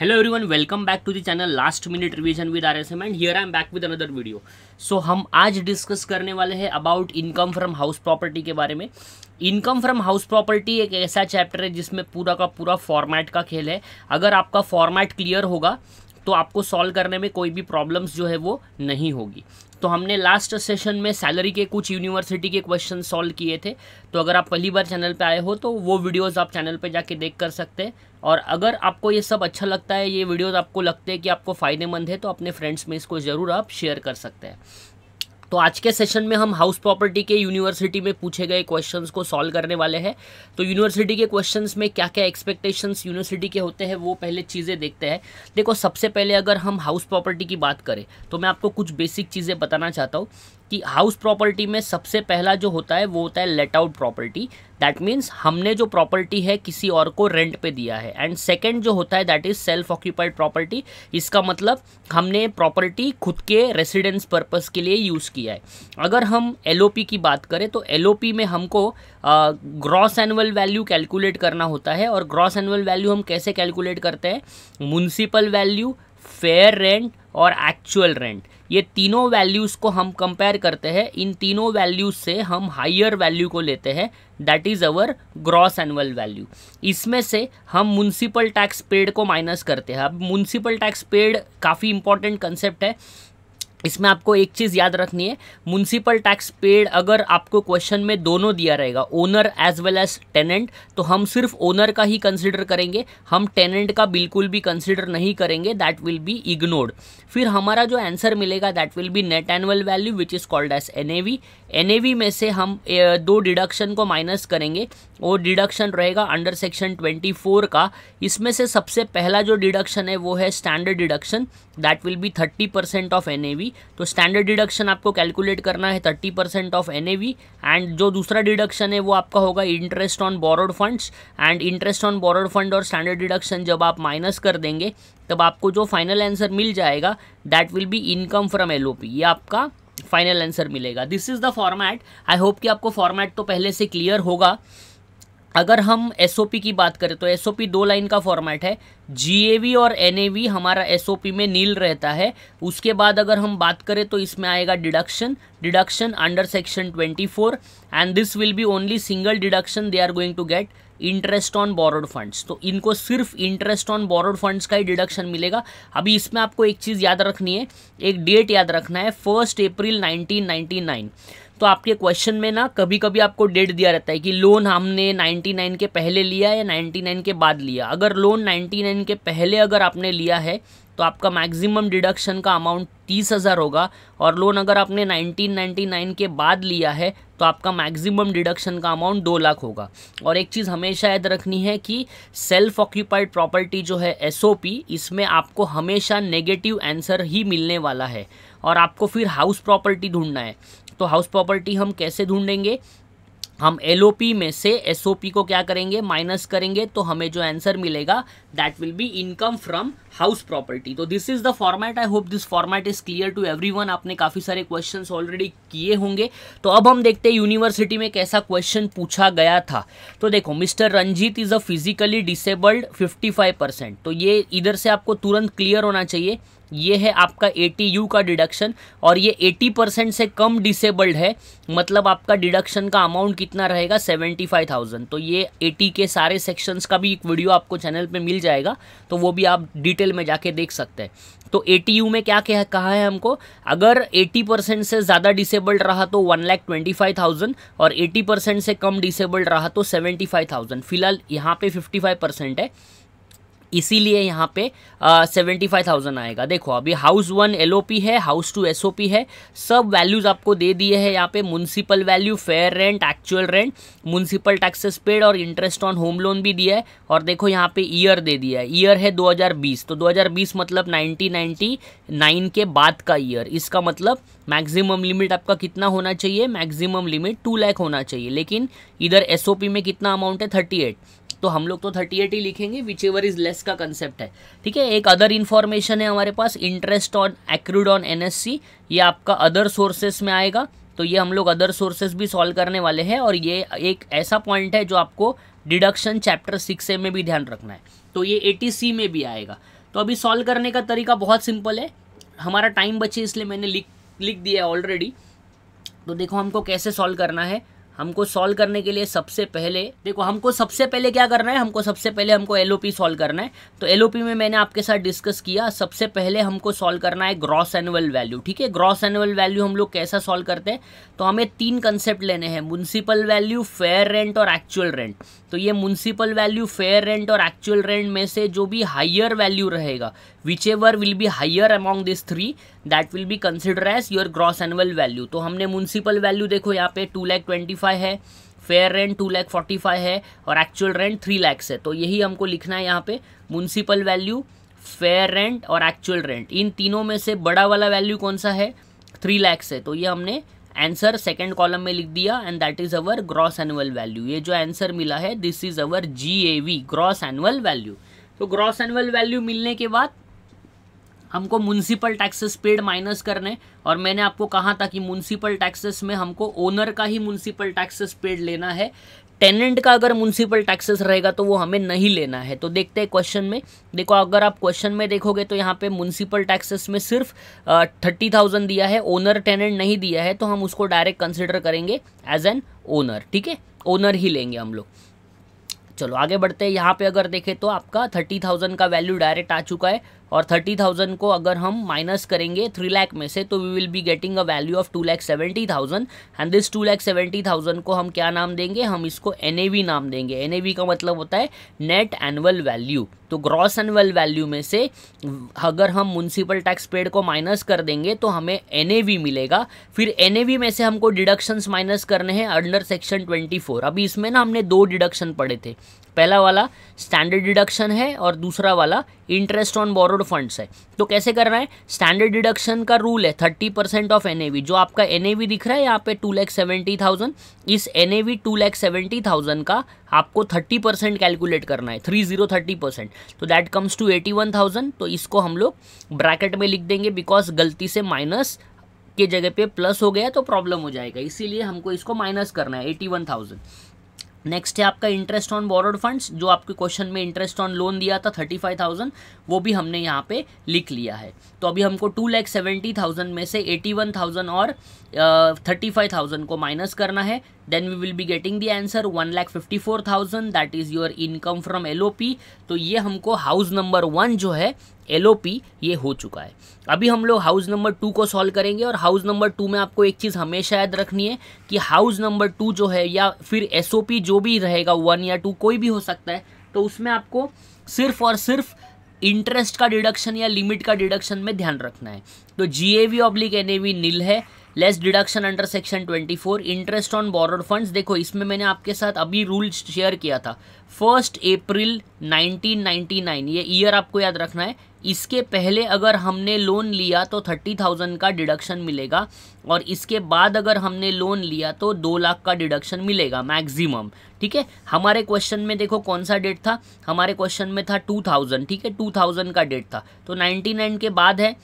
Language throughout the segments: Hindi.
hello everyone welcome back to the channel last minute revision with R S M and here I am back with another video so हम आज डिस्कस करने वाले हैं about income from house property के बारे में इनकम फ्रॉम हाउस प्रॉपर्टी एक ऐसा चैप्टर है जिसमें पूरा का पूरा फॉर्मेट का खेल है अगर आपका फॉर्मेट क्लियर होगा तो आपको सॉल्व करने में कोई भी प्रॉब्लम्स जो है वो नहीं होगी तो हमने लास्ट सेशन में सैलरी के कुछ यूनिवर्सिटी के क्वेश्चन सॉल्व किए थे तो अगर आप पहली बार चैनल पे आए हो तो वो वीडियोस आप चैनल पे जाके देख कर सकते हैं और अगर आपको ये सब अच्छा लगता है ये वीडियोस आपको लगते हैं कि आपको फ़ायदेमंद है तो अपने फ्रेंड्स में इसको ज़रूर आप शेयर कर सकते हैं तो आज के सेशन में हम हाउस प्रॉपर्टी के यूनिवर्सिटी में पूछे गए क्वेश्चंस को सॉल्व करने वाले हैं तो यूनिवर्सिटी के क्वेश्चंस में क्या क्या एक्सपेक्टेशंस यूनिवर्सिटी के होते हैं वो पहले चीज़ें देखते हैं देखो सबसे पहले अगर हम हाउस प्रॉपर्टी की बात करें तो मैं आपको कुछ बेसिक चीज़ें बताना चाहता हूँ कि हाउस प्रॉपर्टी में सबसे पहला जो होता है वो होता है let out property that means हमने जो प्रॉपर्टी है किसी और को रेंट पे दिया है एंड सेकेंड जो होता है that is self occupied property इसका मतलब हमने प्रॉपर्टी खुद के रेसिडेंस पर्पस के लिए यूज़ किया है अगर हम एल की बात करें तो एल में हमको ग्रॉस एनुअल वैल्यू कैलकुलेट करना होता है और ग्रॉस एनुअल वैल्यू हम कैसे कैलकुलेट करते हैं म्यूनसिपल वैल्यू फेयर रेंट और एक्चुअल रेंट ये तीनों वैल्यूज़ को हम कंपेयर करते हैं इन तीनों वैल्यूज़ से हम हायर वैल्यू को लेते हैं that is our gross annual value इसमें से हम म्यूनसिपल टैक्स पेड को माइनस करते हैं अब म्यूनसिपल टैक्स पेड काफ़ी इंपॉर्टेंट कंसेप्ट है इसमें आपको एक चीज़ याद रखनी है म्यूनसिपल टैक्स पेड अगर आपको क्वेश्चन में दोनों दिया रहेगा owner as well as tenant तो हम सिर्फ ओनर का ही कंसिडर करेंगे हम टेनेंट का बिल्कुल भी कंसिडर नहीं करेंगे दैट विल बी इग्नोर्ड फिर हमारा जो आंसर मिलेगा that will be net annual value which is called as N N में से हम दो डिडक्शन को माइनस करेंगे वो डिडक्शन रहेगा अंडर सेक्शन ट्वेंटी का इसमें से सबसे पहला जो डिडक्शन है वो है standard deduction that will be thirty percent of N तो स्टैंडर्ड डिडक्शन आपको कैलकुलेट करना है thirty percent of N and जो दूसरा डिडक्शन है वो आपका होगा interest on borrowed funds and interest on borrowed fund और स्टैंडर्ड डिडक्शन जब आप माइनस कर देंगे तब आपको जो फाइनल आंसर मिल जाएगा that will be income from L ये आपका फाइनल आंसर मिलेगा this is the format I hope कि आपको फॉर्मैट तो पहले से क्लियर होगा अगर हम एस की बात करें तो एस दो लाइन का फॉर्मेट है जी और एन हमारा एस में नील रहता है उसके बाद अगर हम बात करें तो इसमें आएगा deduction deduction under section 24 and this will be only single deduction they are going to get interest on borrowed funds तो इनको सिर्फ इंटरेस्ट ऑन बोरोड फंड्स का ही डिडक्शन मिलेगा अभी इसमें आपको एक चीज़ याद रखनी है एक डेट याद रखना है फर्स्ट अप्रैल नाइनटीन तो आपके क्वेश्चन में ना कभी कभी आपको डेट दिया रहता है कि लोन हमने 99 के पहले लिया या 99 के बाद लिया अगर लोन 99 के पहले अगर आपने लिया है तो आपका मैक्सिमम डिडक्शन का अमाउंट तीस हज़ार होगा और लोन अगर आपने 1999 के बाद लिया है तो आपका मैक्सिमम डिडक्शन का अमाउंट दो लाख होगा और एक चीज़ हमेशा याद रखनी है कि सेल्फ ऑक्यूपाइड प्रॉपर्टी जो है एसओपी इसमें आपको हमेशा नेगेटिव आंसर ही मिलने वाला है और आपको फिर हाउस प्रॉपर्टी ढूंढना है तो हाउस प्रॉपर्टी हम कैसे ढूंढेंगे हम एल में से एस को क्या करेंगे माइनस करेंगे तो हमें जो आंसर मिलेगा that will be income from house property तो this is the format I hope this format is clear to everyone आपने काफ़ी सारे क्वेश्चंस ऑलरेडी किए होंगे तो अब हम देखते हैं यूनिवर्सिटी में कैसा क्वेश्चन पूछा गया था तो देखो mister Ranjit is a physically disabled 55 percent तो ये इधर से आपको तुरंत क्लियर होना चाहिए ये है आपका ए यू का डिडक्शन और ये एटी परसेंट से कम डिसेबल्ड है मतलब आपका डिडक्शन का अमाउंट कितना रहेगा सेवेंटी फाइव थाउजेंड तो ये ए के सारे सेक्शंस का भी एक वीडियो आपको चैनल पे मिल जाएगा तो वो भी आप डिटेल में जाके देख सकते हैं तो ए में क्या क्या कहा है हमको अगर 80 परसेंट से ज़्यादा डिसेबल्ड रहा तो one lakh twenty five thousand और एटी परसेंट से कम डिसेबल्ड रहा तो सेवेंटी फाइव थाउजेंड फिलहाल यहाँ पे फिफ्टी परसेंट है इसीलिए यहाँ पे सेवेंटी फाइव थाउजेंड आएगा देखो अभी हाउस वन एल है हाउस टू एस है सब वैल्यूज़ आपको दे दिए हैं यहाँ पे municipal value fair rent actual rent municipal taxes paid और इंटरेस्ट ऑन होम लोन भी दिया है और देखो यहाँ पे ईयर दे दिया है ईयर है 2020 तो 2020 मतलब 1999 के बाद का ईयर इसका मतलब मैक्सिमम लिमिट आपका कितना होना चाहिए मैक्सिमम लिमिट टू लैख होना चाहिए लेकिन इधर एस में कितना अमाउंट है थर्टी तो हम लोग तो थर्टी एट ही लिखेंगे विच एवर इज़ लेस का कंसेप्ट है ठीक है एक अदर इन्फॉर्मेशन है हमारे पास interest on accrued on N ये आपका अदर सोर्सेस में आएगा तो ये हम लोग अदर सोर्सेस भी सॉल्व करने वाले हैं और ये एक ऐसा पॉइंट है जो आपको डिडक्शन चैप्टर सिक्स ए में भी ध्यान रखना है तो ये टी सी में भी आएगा तो अभी सॉल्व करने का तरीका बहुत सिंपल है हमारा टाइम बचे इसलिए मैंने लिख लिख दिया है ऑलरेडी तो देखो हमको कैसे सॉल्व करना है हमको सॉल्व करने के लिए सबसे पहले देखो हमको सबसे पहले क्या करना है हमको सबसे पहले हमको एल सॉल्व करना है तो एल में मैंने आपके साथ डिस्कस किया सबसे पहले हमको सॉल्व करना है ग्रॉस एनुअल वैल्यू ठीक है ग्रॉस एनुअल वैल्यू हम लोग कैसा सॉल्व करते हैं तो हमें तीन कंसेप्ट लेने हैं म्यूनसिपल वैल्यू फेयर रेंट और एक्चुअल रेंट तो ये म्यूनसिपल वैल्यू फेयर रेंट और एक्चुअल रेंट में से जो भी हाइयर वैल्यू रहेगा whichever will be higher among this three that will be consider as your gross annual value तो हमने म्यूनसिपल वैल्यू देखो यहाँ पे टू लैख ट्वेंटी फाइव है fair rent two lakh forty five है और एक्चुअल रेंट थ्री लैक्स है तो यही हमको लिखना है यहाँ पे म्यूनसिपल वैल्यू फेयर रेंट और एक्चुअल रेंट इन तीनों में से बड़ा वाला वैल्यू कौन सा है थ्री लैक्स है तो ये हमने आंसर सेकेंड कॉलम में लिख दिया and that is our gross annual value ये जो आंसर मिला है this is our G A V gross annual value तो ग्रॉस एनुअल वैल्यू मिलने के बाद हमको म्यूनसिपल टैक्सेस पेड माइनस करने और मैंने आपको कहा था कि म्यूनसिपल टैक्सेस में हमको ओनर का ही म्यूनसिपल टैक्सेस पेड लेना है टेनेंट का अगर म्यूनसिपल टैक्सेस रहेगा तो वो हमें नहीं लेना है तो देखते हैं क्वेश्चन में देखो अगर आप क्वेश्चन में देखोगे तो यहाँ पे म्यूनसिपल टैक्सेस में सिर्फ थर्टी थाउजेंड दिया है ओनर टेनेंट नहीं दिया है तो हम उसको डायरेक्ट कंसिडर करेंगे एज एन ओनर ठीक है ओनर ही लेंगे हम लोग चलो आगे बढ़ते हैं यहाँ पे अगर देखें तो आपका थर्टी थाउजेंड का वैल्यू डायरेक्ट आ चुका है और थर्टी थाउजेंड को अगर हम माइनस करेंगे थ्री लैख में से तो we will be getting a value of two lakh seventy thousand and this two lakh seventy thousand को हम क्या नाम देंगे हम इसको एन ए वी नाम देंगे एन ए वी का मतलब होता है नेट एनुअल वैल्यू तो ग्रॉस एनुअल वैल्यू में से अगर हम म्यूनसिपल टैक्स पेड को माइनस कर देंगे तो हमें एन ए वी मिलेगा फिर एन ए वी में से हमको डिडक्शंस माइनस करने हैं अंडर सेक्शन ट्वेंटी फोर अभी इसमें ना हमने दो डिडक्शन पढ़े थे पहला वाला स्टैंडर्ड डिडक्शन है और दूसरा वाला इंटरेस्ट ऑन बोरोड फंड्स है तो कैसे करना है स्टैंडर्ड डिडक्शन का रूल है थर्टी परसेंट ऑफ एन जो आपका एन दिख रहा है यहाँ पे टू लैख सेवेंटी थाउजेंड इस N A V two lakh seventy thousand का आपको थर्टी परसेंट कैलकुलेट करना है थ्री जीरो थर्टी परसेंट तो that comes to eighty one thousand तो इसको हम लोग ब्रैकेट में लिख देंगे बिकॉज गलती से माइनस के जगह पे प्लस हो गया तो प्रॉब्लम हो जाएगा इसीलिए हमको इसको माइनस करना है एटी वन थाउजेंड नेक्स्ट है आपका इंटरेस्ट ऑन बोरोड फंड्स जो आपके क्वेश्चन में इंटरेस्ट ऑन लोन दिया था थर्टी फाइव थाउजेंड वो भी हमने यहाँ पे लिख लिया है तो अभी हमको टू लैख सेवेंटी थाउजेंड में से एटी वन थाउजेंड और थर्टी फाइव थाउजेंड को माइनस करना है then we will be getting the answer one lakh fifty four thousand that is your income from L तो ये हमको हाउस नंबर वन जो है एल ये हो चुका है अभी हम लोग हाउस नंबर टू को सॉल्व करेंगे और हाउस नंबर टू में आपको एक चीज़ हमेशा याद रखनी है कि हाउस नंबर टू जो है या फिर एस जो भी रहेगा वन या टू कोई भी हो सकता है तो उसमें आपको सिर्फ और सिर्फ इंटरेस्ट का डिडक्शन या लिमिट का डिडक्शन में ध्यान रखना है तो G A V oblique N A V nil है less deduction under section 24 interest on borrowed funds देखो इसमें मैंने आपके साथ अभी रूल शेयर किया था फर्स्ट अप्रैल 1999 ये ईयर आपको याद रखना है इसके पहले अगर हमने लोन लिया तो थर्टी थाउजेंड का डिडक्शन मिलेगा और इसके बाद अगर हमने लोन लिया तो दो लाख का डिडक्शन मिलेगा मैक्सिमम ठीक है हमारे क्वेश्चन में देखो कौन सा डेट था हमारे क्वेश्चन में था टू थाउजेंड ठीक है टू थाउजेंड का डेट था तो 99 नाइन के बाद है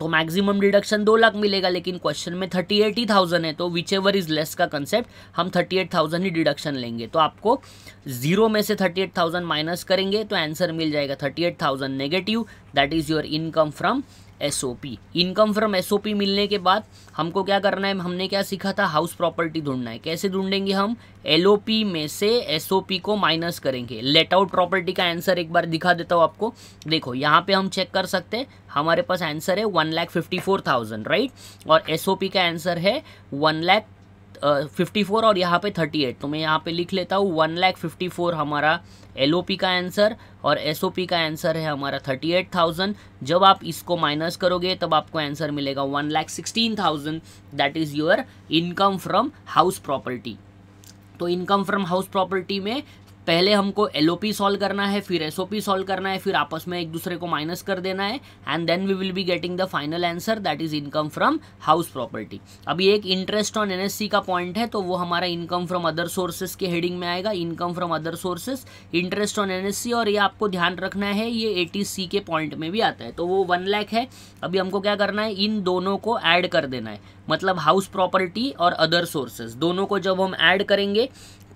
तो मैक्सिमम डिडक्शन दो लाख मिलेगा लेकिन क्वेश्चन में थर्टी एट ही थाउजेंड है तो विच एवर इज़ लेस का कंसेप्ट हम थर्टी एट थाउजेंड ही डिडक्शन लेंगे तो आपको जीरो में से थर्टी एट थाउजेंड माइनस करेंगे तो आंसर मिल जाएगा thirty eight thousand negative that is your income from SOP income from SOP मिलने के बाद हमको क्या करना है हमने क्या सीखा था हाउस प्रॉपर्टी ढूंढना है कैसे ढूंढेंगे हम एलओपी में से एसओपी को माइनस करेंगे लेट आउट प्रॉपर्टी का आंसर एक बार दिखा देता हूँ आपको देखो यहाँ पे हम चेक कर सकते हैं हमारे पास आंसर है one lakh fifty four thousand right और एसओपी का आंसर है वन लैख फिफ्टी फोर और यहाँ पे थर्टी एट तो मैं यहाँ पे लिख लेता हूँ वन लैख फिफ्टी फोर हमारा एल का आंसर और एस का आंसर है हमारा थर्टी एट थाउजेंड जब आप इसको माइनस करोगे तब आपको आंसर मिलेगा one lakh sixteen thousand that is your income from house property तो इनकम फ्रॉम हाउस प्रॉपर्टी में पहले हमको एल सॉल्व करना है फिर एस सॉल्व करना है फिर आपस में एक दूसरे को माइनस कर देना है and then we will be getting the final answer that is income from house property अभी एक इंटरेस्ट ऑन एन का पॉइंट है तो वो हमारा इनकम फ्रॉम अदर सोर्सेज के हेडिंग में आएगा income from other sources interest on N और ये आपको ध्यान रखना है ये ए के पॉइंट में भी आता है तो वो वन लैख है अभी हमको क्या करना है इन दोनों को ऐड कर देना है मतलब हाउस प्रॉपर्टी और अदर सोर्सेज दोनों को जब हम ऐड करेंगे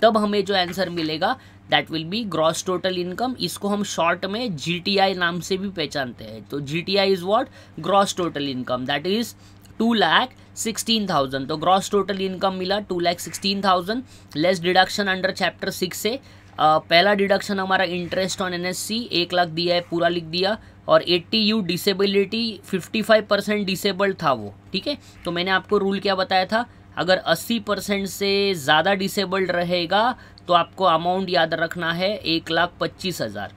तब हमें जो आंसर मिलेगा that will be gross total income इसको हम शॉर्ट में जी नाम से भी पहचानते हैं तो G T I is what gross total income that is two lakh sixteen thousand तो ग्रॉस टोटल इनकम मिला two lakh sixteen thousand less deduction under chapter six से पहला डिडक्शन हमारा interest on N S C एक लाख दिया है पूरा लिख दिया और eighty U disability fifty five percent disabled था वो ठीक है तो मैंने आपको रूल क्या बताया था अगर अस्सी परसेंट से ज़्यादा डिसेबल्ड रहेगा तो आपको अमाउंट याद रखना है एक लाख पच्चीस हज़ार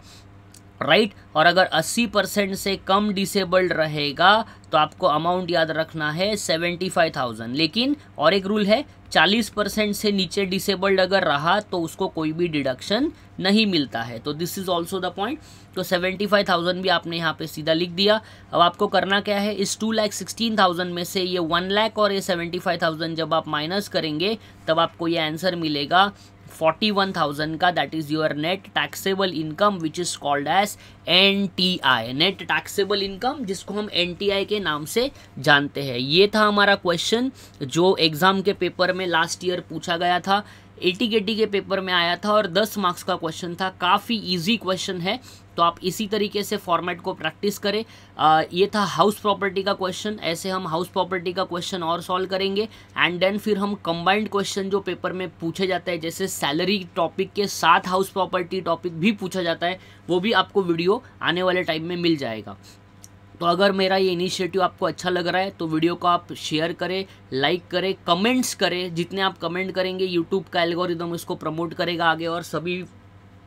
राइट और अगर 80 परसेंट से कम डिसेबल्ड रहेगा तो आपको अमाउंट याद रखना है 75,000 लेकिन और एक रूल है 40 परसेंट से नीचे डिसेबल्ड अगर रहा तो उसको कोई भी डिडक्शन नहीं मिलता है तो this is also the point तो 75,000 भी आपने यहाँ पे सीधा लिख दिया अब आपको करना क्या है इस टू लैख सिक्सटीन थाउजेंड में से ये वन लैख और ये थाउजेंड जब आप माइनस करेंगे तब आपको ये आंसर मिलेगा फोर्टी वन थाउजेंड का that is your net taxable income which is called as N T I net taxable income जिसको हम एन टी आई के नाम से जानते हैं ये था हमारा क्वेश्चन जो एग्ज़ाम के पेपर में लास्ट ईयर पूछा गया था एटी के पेपर में आया था और दस मार्क्स का क्वेश्चन था काफ़ी ईजी क्वेश्चन है तो आप इसी तरीके से फॉर्मेट को प्रैक्टिस करें आ, ये था हाउस प्रॉपर्टी का क्वेश्चन ऐसे हम हाउस प्रॉपर्टी का क्वेश्चन और सॉल्व करेंगे एंड देन फिर हम कंबाइंड क्वेश्चन जो पेपर में पूछे जाते हैं जैसे सैलरी टॉपिक के साथ हाउस प्रॉपर्टी टॉपिक भी पूछा जाता है वो भी आपको वीडियो आने वाले टाइम में मिल जाएगा तो अगर मेरा ये इनिशिएटिव आपको अच्छा लग रहा है तो वीडियो को आप शेयर करें लाइक करें कमेंट्स करें जितने आप कमेंट करेंगे यूट्यूब का एल्गोरिदम इसको प्रमोट करेगा आगे और सभी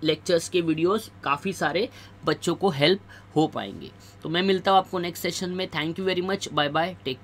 लेक्चर्स के वीडियोस काफ़ी सारे बच्चों को हेल्प हो पाएंगे तो मैं मिलता हूँ आपको नेक्स्ट सेशन में thank you very much bye bye take